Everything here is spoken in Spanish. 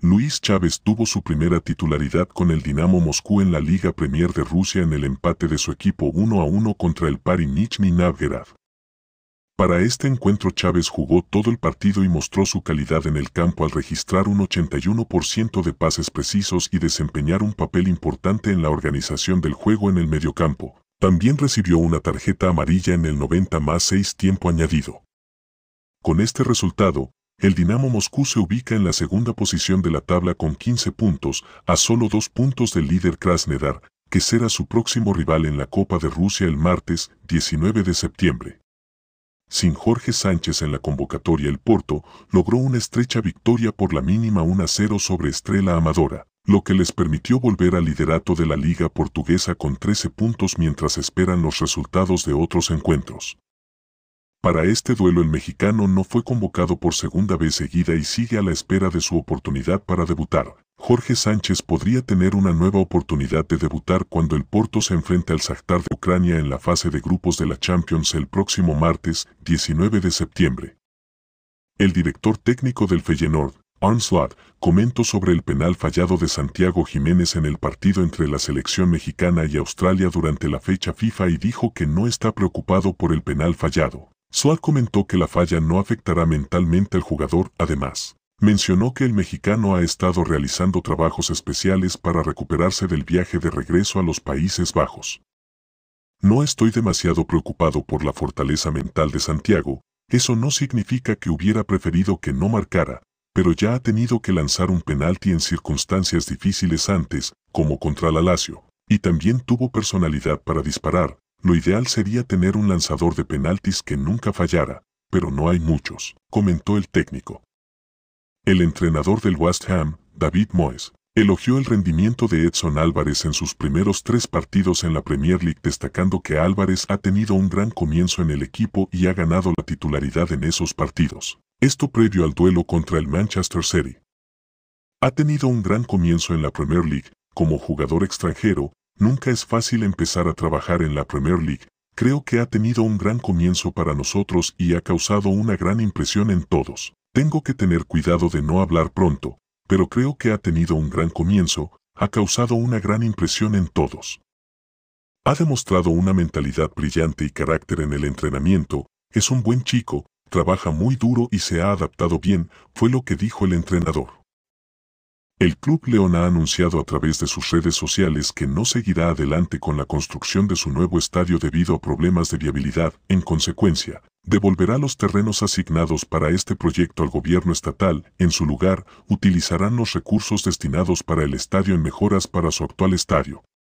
Luis Chávez tuvo su primera titularidad con el Dinamo Moscú en la Liga Premier de Rusia en el empate de su equipo 1 a 1 contra el Pari Nizhny Novgorod. Para este encuentro Chávez jugó todo el partido y mostró su calidad en el campo al registrar un 81% de pases precisos y desempeñar un papel importante en la organización del juego en el mediocampo. También recibió una tarjeta amarilla en el 90 más 6 tiempo añadido. Con este resultado, el Dinamo Moscú se ubica en la segunda posición de la tabla con 15 puntos, a solo dos puntos del líder Krasnedar, que será su próximo rival en la Copa de Rusia el martes 19 de septiembre. Sin Jorge Sánchez en la convocatoria, el Porto logró una estrecha victoria por la mínima 1-0 sobre Estrella Amadora, lo que les permitió volver al liderato de la Liga Portuguesa con 13 puntos mientras esperan los resultados de otros encuentros. Para este duelo el mexicano no fue convocado por segunda vez seguida y sigue a la espera de su oportunidad para debutar. Jorge Sánchez podría tener una nueva oportunidad de debutar cuando el Porto se enfrenta al Shakhtar de Ucrania en la fase de grupos de la Champions el próximo martes, 19 de septiembre. El director técnico del Feyenoord, Arnslot, comentó sobre el penal fallado de Santiago Jiménez en el partido entre la selección mexicana y Australia durante la fecha FIFA y dijo que no está preocupado por el penal fallado. Suárez comentó que la falla no afectará mentalmente al jugador, además, mencionó que el mexicano ha estado realizando trabajos especiales para recuperarse del viaje de regreso a los Países Bajos. No estoy demasiado preocupado por la fortaleza mental de Santiago, eso no significa que hubiera preferido que no marcara, pero ya ha tenido que lanzar un penalti en circunstancias difíciles antes, como contra la Lazio, y también tuvo personalidad para disparar, lo ideal sería tener un lanzador de penaltis que nunca fallara, pero no hay muchos, comentó el técnico. El entrenador del West Ham, David Moyes, elogió el rendimiento de Edson Álvarez en sus primeros tres partidos en la Premier League destacando que Álvarez ha tenido un gran comienzo en el equipo y ha ganado la titularidad en esos partidos, esto previo al duelo contra el Manchester City. Ha tenido un gran comienzo en la Premier League, como jugador extranjero, Nunca es fácil empezar a trabajar en la Premier League. Creo que ha tenido un gran comienzo para nosotros y ha causado una gran impresión en todos. Tengo que tener cuidado de no hablar pronto, pero creo que ha tenido un gran comienzo, ha causado una gran impresión en todos. Ha demostrado una mentalidad brillante y carácter en el entrenamiento, es un buen chico, trabaja muy duro y se ha adaptado bien, fue lo que dijo el entrenador. El Club León ha anunciado a través de sus redes sociales que no seguirá adelante con la construcción de su nuevo estadio debido a problemas de viabilidad. En consecuencia, devolverá los terrenos asignados para este proyecto al gobierno estatal. En su lugar, utilizarán los recursos destinados para el estadio en mejoras para su actual estadio.